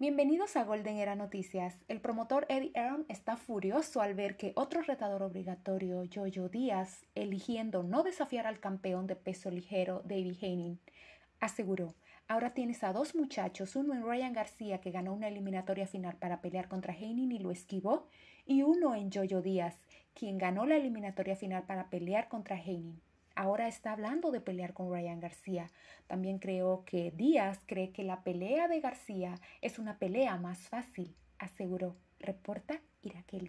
Bienvenidos a Golden Era Noticias. El promotor Eddie Aaron está furioso al ver que otro retador obligatorio, Jojo Díaz, eligiendo no desafiar al campeón de peso ligero, David Haining, aseguró. Ahora tienes a dos muchachos, uno en Ryan García que ganó una eliminatoria final para pelear contra Haining y lo esquivó, y uno en Jojo Díaz, quien ganó la eliminatoria final para pelear contra Haining ahora está hablando de pelear con Ryan García. También creo que Díaz cree que la pelea de García es una pelea más fácil, aseguró, reporta Irakeli.